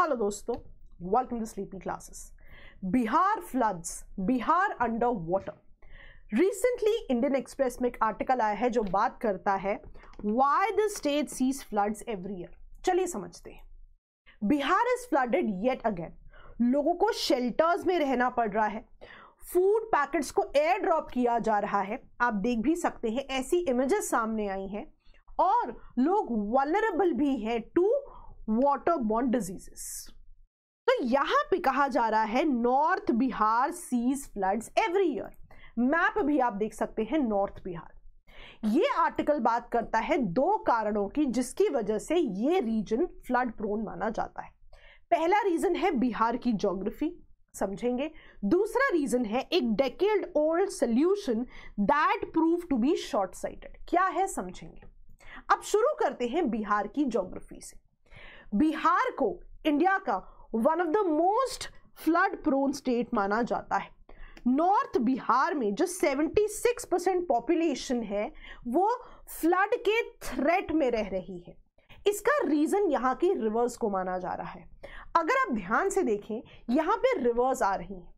hello दोस्तों welcome to sleeping classes Bihar floods Bihar under water recently Indian Express में एक article आया है जो बात करता है why the state sees floods every year चलिए समझते हैं Bihar is flooded yet again लोगों को शेल्टर्स में रहना पड़ रहा है फूड पैकेट्स को एयर ड्रॉप किया जा रहा है आप देख भी सकते हैं ऐसी इमेजेस सामने आई हैं और लोग वलरेबल भी हैं टू वाटर बॉन्ड डिजीजेस तो यहां पे कहा जा रहा है north Bihar sees floods every year map भी आप देख सकते हैं नॉर्थ बिहार ये आर्टिकल बात करता है दो कारणों की जिसकी वजह से ये रीजन फ्लड प्रोन माना जाता है पहला रीजन है बिहार की ज्योग्राफी समझेंगे दूसरा रीजन है एक decade old solution that prove to be short sighted क्या है समझेंगे अब शुरू करते हैं बिहार की ज्योग्राफी से बिहार को इंडिया का one of the most flood prone state माना जाता है नॉर्थ बिहार में जो 76 परसेंट पॉपुलेशन है वो फ्लड के थ्रेट में रह रही है इसका रीज़न यहाँ की रिवर्स को माना जा रहा है अगर आप ध्यान से देखें यहाँ पे रिवर्स आ रही हैं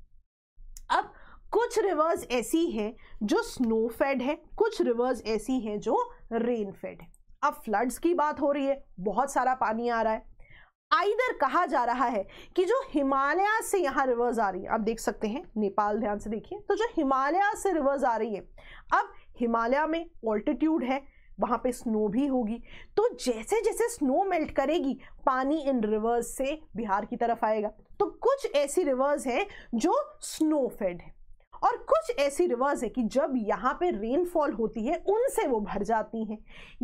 अब कुछ रिवर्स ऐसी हैं जो स्नो फेड है कुछ रिवर्स ऐसी हैं जो रेन फेड है अब फ्लड्स की बात हो रही है बहुत सारा पानी आ रहा है आइधर कहा जा रहा है कि जो हिमालय से यहाँ रिवर्स आ रही है आप देख सकते हैं नेपाल ध्यान से देखिए तो जो हिमालय से रिवर्स आ रही है अब हिमालय में ऑल्टीट्यूड है वहाँ पे स्नो भी होगी तो जैसे जैसे स्नो मेल्ट करेगी पानी इन रिवर्स से बिहार की तरफ आएगा तो कुछ ऐसी रिवर्स हैं जो स्नो फेड है और कुछ ऐसी रिवर्स है कि जब यहाँ पे रेनफॉल होती है उनसे वो भर जाती हैं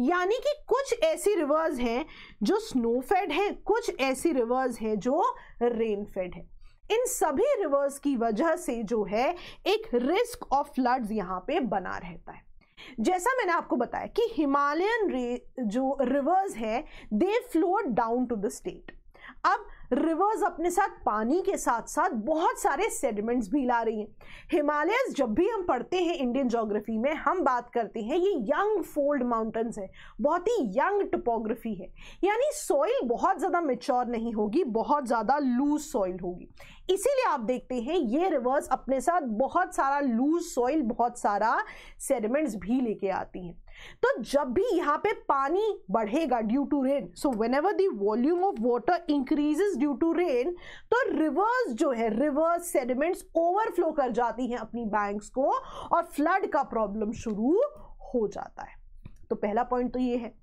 यानी कि कुछ ऐसी रिवर्स हैं जो स्नोफेड हैं कुछ ऐसी रिवर्स हैं जो रेनफेड है इन सभी रिवर्स की वजह से जो है एक रिस्क ऑफ फ्लड्स यहाँ पे बना रहता है जैसा मैंने आपको बताया कि हिमालयन जो रिवर्स है they flow down to the state अब रिवर्स अपने साथ पानी के साथ साथ बहुत सारे सेडिमेंट्स भी ला रही हैं हिमालयस जब भी हम पढ़ते हैं इंडियन जोग्राफी में हम बात करते हैं ये यंग फोल्ड माउंटेन्स है बहुत ही यंग टोपोग्राफी है यानी सॉइल बहुत ज़्यादा मेच्योर नहीं होगी बहुत ज़्यादा लूज सॉइल होगी इसीलिए आप देखते हैं ये रिवर्स अपने साथ बहुत सारा लूज सॉइल बहुत सारा सेडिमेंट्स भी लेके आती हैं तो जब भी यहाँ पे पानी बढ़ेगा due to rain so whenever volume volume of water increases due to rain तो रिवर्स जो है रिवर्स सेडिमेंट्स ओवरफ्लो कर जाती हैं अपनी बैंक्स को और फ्लड का प्रॉब्लम शुरू हो जाता है तो पहला पॉइंट तो ये है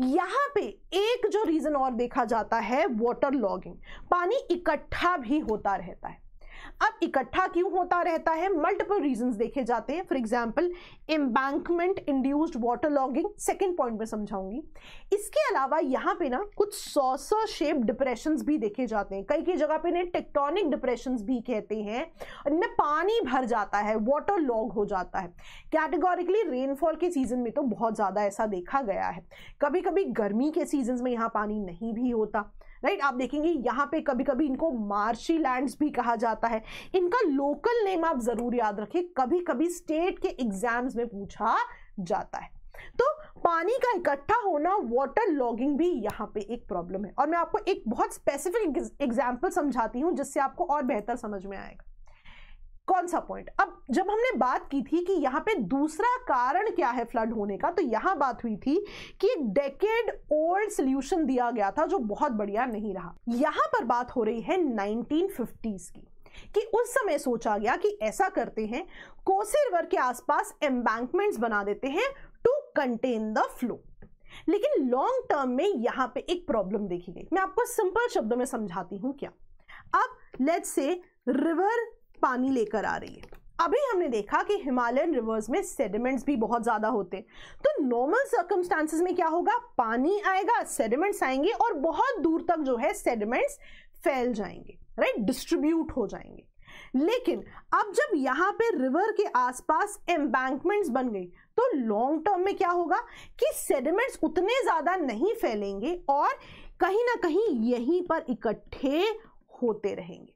यहाँ पे एक जो रीजन और देखा जाता है वाटर लॉगिंग पानी इकट्ठा भी होता रहता है अब इकट्ठा क्यों होता रहता है मल्टीपल रीजंस देखे जाते हैं for example embankment induced water logging second point में समझाऊंगी इसके अलावा यहाँ पे ना कुछ सौ सौ शेप डिप्रेशन भी देखे जाते हैं कई कई जगह पे इन्हें टेक्टोनिक डिप्रेशन भी कहते हैं इनमें पानी भर जाता है वाटर लॉग हो जाता है कैटेगोरिकली रेनफॉल के सीजन में तो बहुत ज़्यादा ऐसा देखा गया है कभी कभी गर्मी के सीजन में यहाँ पानी नहीं भी होता राइट आप देखेंगे यहाँ पे कभी कभी इनको मार्शी लैंड्स भी कहा जाता है इनका लोकल नेम आप ज़रूर याद रखें कभी कभी स्टेट के एग्जाम्स में पूछा जाता है तो पानी का इकट्ठा होना वाटर लॉगिंग भी यहाँ पे एक प्रॉब्लम है और मैं आपको एक बहुत स्पेसिफिक एग्जाम्पल समझाती हूँ जिससे आपको और बेहतर समझ में आएगा कौन सा पॉइंट अब जब हमने बात की थी कि यहाँ पे दूसरा कारण क्या है फ्लड होने का तो यहाँ बात हुई थी कि डेकेड ओल्ड सोल्यूशन दिया गया था जो बहुत बढ़िया नहीं रहा यहाँ पर बात हो रही है 1950s की कि उस समय सोचा गया कि ऐसा करते हैं कोसी रिवर के आसपास एम्बैंकमेंट्स बना देते हैं टू कंटेन द फ्लो लेकिन लॉन्ग टर्म में यहाँ पे एक प्रॉब्लम देखी गई मैं आपको सिंपल शब्दों में समझाती हूँ क्या अब लेट्स से रिवर पानी लेकर आ रही है अभी हमने देखा कि हिमालयन रिवर्स में सेडिमेंट्स भी बहुत ज़्यादा होते हैं तो नॉर्मल सर्कमस्टांसिस में क्या होगा पानी आएगा सेडिमेंट्स आएंगे और बहुत दूर तक जो है सेडिमेंट्स फैल जाएंगे राइट डिस्ट्रीब्यूट हो जाएंगे लेकिन अब जब यहाँ पे रिवर के आसपास एम्बैंकमेंट्स बन गई तो लॉन्ग टर्म में क्या होगा कि सेडिमेंट्स उतने ज़्यादा नहीं फैलेंगे और कहीं ना कहीं यहीं पर इकट्ठे होते रहेंगे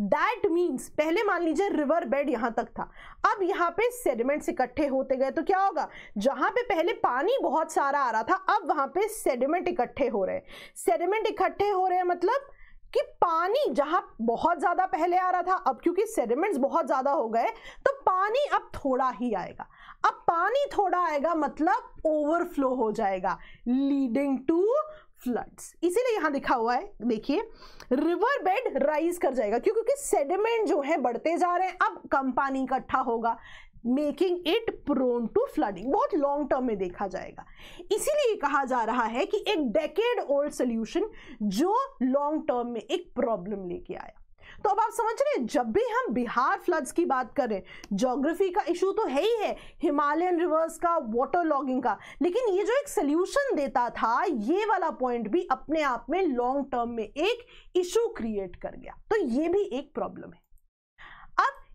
दैट मीन्स पहले मान लीजिए रिवर बेड यहाँ तक था अब यहाँ पे सेडिमेंट्स इकट्ठे होते गए तो क्या होगा जहाँ पे पहले पानी बहुत सारा आ रहा था अब वहाँ पे सेडिमेंट इकट्ठे हो रहे हैं सेडिमेंट इकट्ठे हो रहे हैं मतलब कि पानी जहां बहुत ज्यादा पहले आ रहा था अब क्योंकि सेडिमेंट्स बहुत ज्यादा हो गए तो पानी अब थोड़ा ही आएगा अब पानी थोड़ा आएगा मतलब ओवरफ्लो हो जाएगा लीडिंग टू फ्लड्स इसीलिए यहाँ लिखा हुआ है देखिए रिवर बेड राइज कर जाएगा क्यों क्योंकि सेडिमेंट जो है बढ़ते जा रहे हैं अब कम पानी इकट्ठा होगा making it prone to flooding बहुत लॉन्ग टर्म में देखा जाएगा इसीलिए कहा जा रहा है कि एक डेकेड ओल्ड सोल्यूशन जो लॉन्ग टर्म में एक प्रॉब्लम लेके आया तो अब आप समझ रहे हैं जब भी हम बिहार फ्लड्स की बात करें ज्योग्राफी का इशू तो है ही है हिमालयन रिवर्स का वाटर लॉगिंग का लेकिन ये जो एक सोल्यूशन देता था ये वाला पॉइंट भी अपने आप में लॉन्ग टर्म में एक इशू क्रिएट कर गया तो ये भी एक प्रॉब्लम है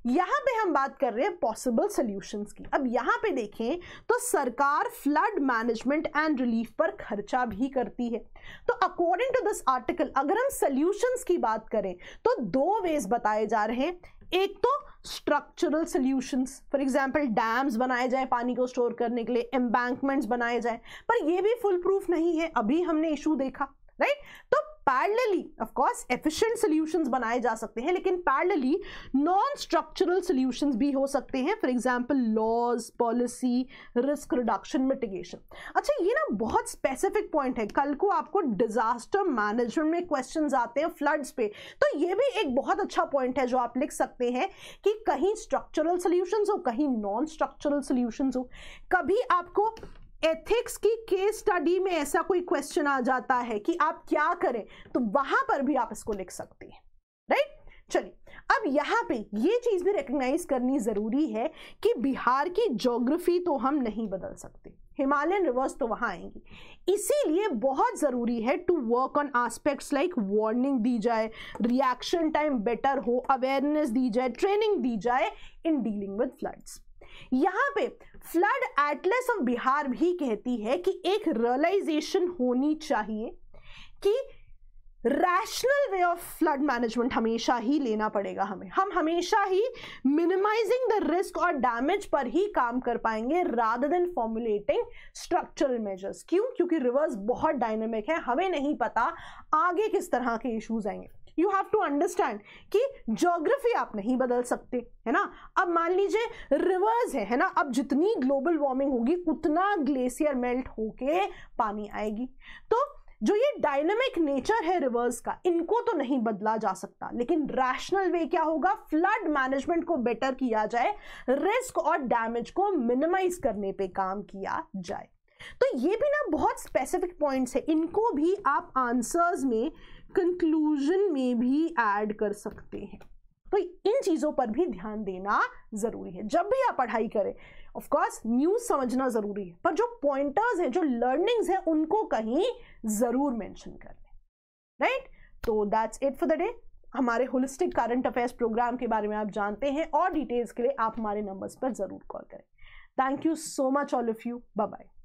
यहां पे हम बात कर रहे हैं पॉसिबल सोल्यूशन की अब यहां पे देखें तो सरकार फ्लड मैनेजमेंट एंड रिलीफ पर खर्चा भी करती है तो अकॉर्डिंग टू दिस आर्टिकल अगर हम सोल्यूशन की बात करें तो दो वेज बताए जा रहे हैं एक तो structural solution for example dams बनाए जाए पानी को स्टोर करने के लिए एम्बैंकमेंट्स बनाए जाए पर यह भी फुल प्रूफ नहीं है अभी हमने इशू देखा राइट तो पैरलली ऑफकोर्स एफिशियंट सोल्यूशन बनाए जा सकते हैं लेकिन पैरलली नॉन स्ट्रक्चरल सोल्यूशन भी हो सकते हैं for example laws policy risk reduction mitigation अच्छा ये ना बहुत स्पेसिफिक पॉइंट है कल को आपको डिजास्टर मैनेजमेंट में क्वेश्चन आते हैं फ्लड्स पे तो ये भी एक बहुत अच्छा पॉइंट है जो आप लिख सकते हैं कि कहीं स्ट्रक्चरल सोल्यूशन हो कहीं नॉन स्ट्रक्चरल सोल्यूशन हो कभी आपको एथिक्स की केस स्टडी में ऐसा कोई क्वेश्चन आ जाता है कि आप क्या करें तो वहां पर भी आप इसको लिख सकते हैं राइट चलिए अब यहाँ पे ये चीज़ भी रिकग्नाइज करनी ज़रूरी है कि बिहार की जोग्राफी तो हम नहीं बदल सकते हिमालयन रिवर्स तो वहां आएंगी इसीलिए बहुत ज़रूरी है to work on aspects like warning दी जाए रिएक्शन टाइम बेटर हो अवेयरनेस दी जाए ट्रेनिंग दी जाए इन डीलिंग विद फ्लड्स यहाँ पे फ्लड एटलस ऑफ बिहार भी कहती है कि एक रियलाइजेशन होनी चाहिए कि rational way of flood management हमेशा ही लेना पड़ेगा हमें हम हमेशा ही मिनिमाइजिंग द रिस्क और डैमेज पर ही काम कर पाएंगे rather than formulating structural measures क्यों क्योंकि रिवर्स बहुत डायनेमिक है हमें नहीं पता आगे किस तरह के इश्यूज आएंगे यू हैव टू अंडरस्टैंड कि जोग्राफी आप नहीं बदल सकते है ना अब मान लीजिए रिवर्स है है ना अब जितनी ग्लोबल वार्मिंग होगी उतना ग्लेशियर मेल्ट होके पानी आएगी तो जो ये डायनेमिक नेचर है रिवर्स का इनको तो नहीं बदला जा सकता लेकिन रैशनल वे क्या होगा फ्लड मैनेजमेंट को बेटर किया जाए रिस्क और डैमेज को मिनिमाइज करने पे काम किया जाए तो ये भी ना बहुत स्पेसिफिक पॉइंट्स है इनको भी आप आंसर्स में कंक्लूजन में भी ऐड कर सकते हैं तो इन चीज़ों पर भी ध्यान देना ज़रूरी है जब भी आप पढ़ाई करें ऑफ कोर्स न्यूज़ समझना ज़रूरी है पर जो पॉइंटर्स हैं जो लर्निंग्स हैं उनको कहीं ज़रूर मेंशन कर लें राइट तो that's it for the day हमारे होलिस्टिक करंट अफेयर्स प्रोग्राम के बारे में आप जानते हैं और डिटेल्स के लिए आप हमारे नंबर्स पर ज़रूर कॉल करें thank you so much all of you bye bye